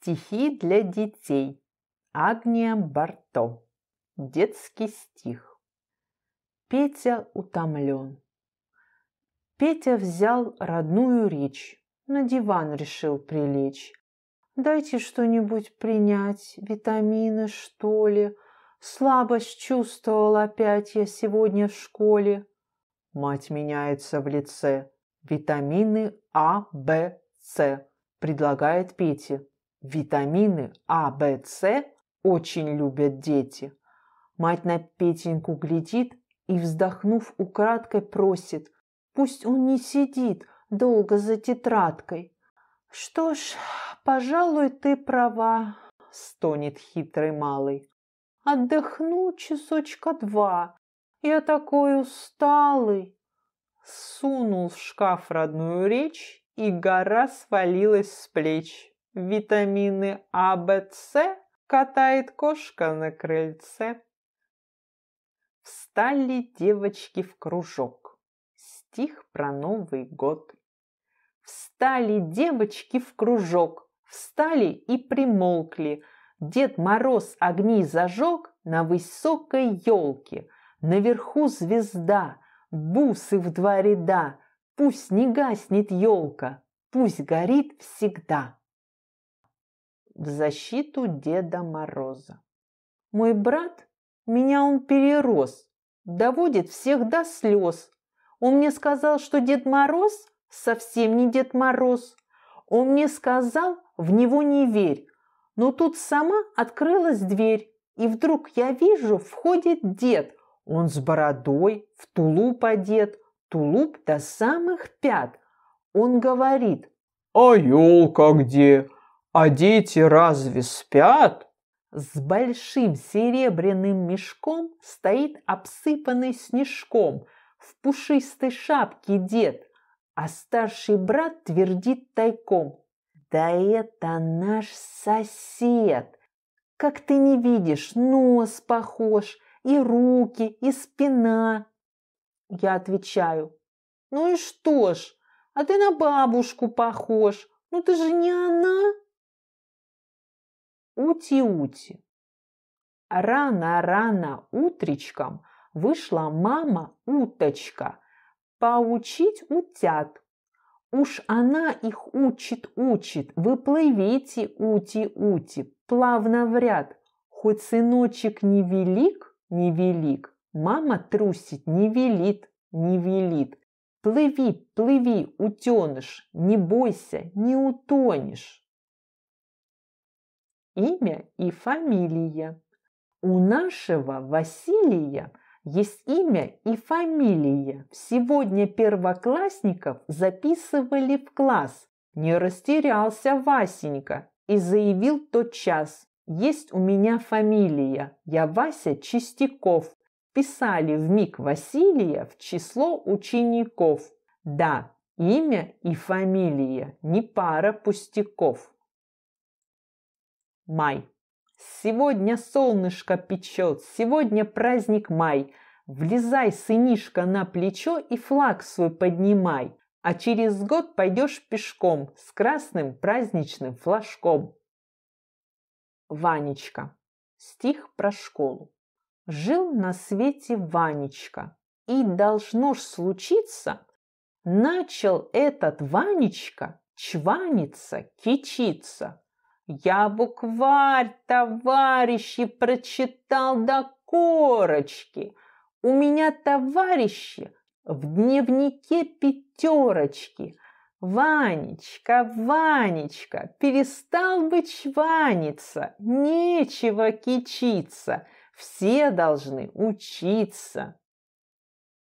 Стихи для детей. Агния Барто. Детский стих. Петя утомлен. Петя взял родную речь, на диван решил прилечь. Дайте что-нибудь принять, витамины, что ли. Слабость чувствовал опять я сегодня в школе. Мать меняется в лице. Витамины А, Б, С предлагает Пете. Витамины А, Б, С очень любят дети. Мать на Петеньку глядит и, вздохнув украдкой, просит, пусть он не сидит долго за тетрадкой. «Что ж, пожалуй, ты права», – стонет хитрый малый. «Отдохну часочка два. Я такой усталый». Сунул в шкаф родную речь, и гора свалилась с плеч витамины А, Б, С катает кошка на крыльце. Встали девочки в кружок. Стих про Новый год. Встали девочки в кружок, встали и примолкли. Дед Мороз огни зажег на высокой елке. Наверху звезда, бусы в два ряда. Пусть не гаснет елка, пусть горит всегда в защиту Деда Мороза. Мой брат, меня он перерос, доводит всех до слез. Он мне сказал, что Дед Мороз совсем не Дед Мороз. Он мне сказал, в него не верь. Но тут сама открылась дверь, и вдруг я вижу, входит дед. Он с бородой, в тулуп одет, тулуп до самых пят. Он говорит, «А елка где? А дети разве спят? С большим серебряным мешком стоит обсыпанный снежком. В пушистой шапке дед, а старший брат твердит тайком. Да это наш сосед. Как ты не видишь, нос похож, и руки, и спина. Я отвечаю. Ну и что ж, а ты на бабушку похож. Ну ты же не она. Ути-ути. Рано-рано утречком вышла мама-уточка поучить утят. Уж она их учит-учит, выплывите ути-ути, плавно в ряд. Хоть сыночек не велик, не велик, мама трусить не велит, не велит. Плыви, плыви, утеныш, не бойся, не утонешь имя и фамилия. У нашего Василия есть имя и фамилия. Сегодня первоклассников записывали в класс. Не растерялся Васенька и заявил тот час. Есть у меня фамилия. Я Вася Чистяков. Писали в миг Василия в число учеников. Да, имя и фамилия, не пара пустяков май. Сегодня солнышко печет, сегодня праздник май. Влезай, сынишка, на плечо и флаг свой поднимай. А через год пойдешь пешком с красным праздничным флажком. Ванечка. Стих про школу. Жил на свете Ванечка. И должно ж случиться, начал этот Ванечка чваниться, кичиться, я букварь, товарищи, прочитал до корочки. У меня, товарищи, в дневнике пятерочки. Ванечка, Ванечка, перестал бы чваниться, нечего кичиться. Все должны учиться.